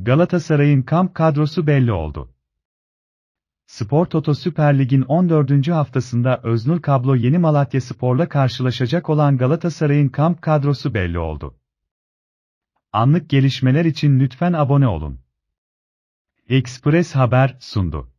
Galatasaray'ın kamp kadrosu belli oldu. Spor Toto Süper Lig'in 14. haftasında Öznur Kablo Yeni Malatya Spor'la karşılaşacak olan Galatasaray'ın kamp kadrosu belli oldu. Anlık gelişmeler için lütfen abone olun. Express Haber sundu.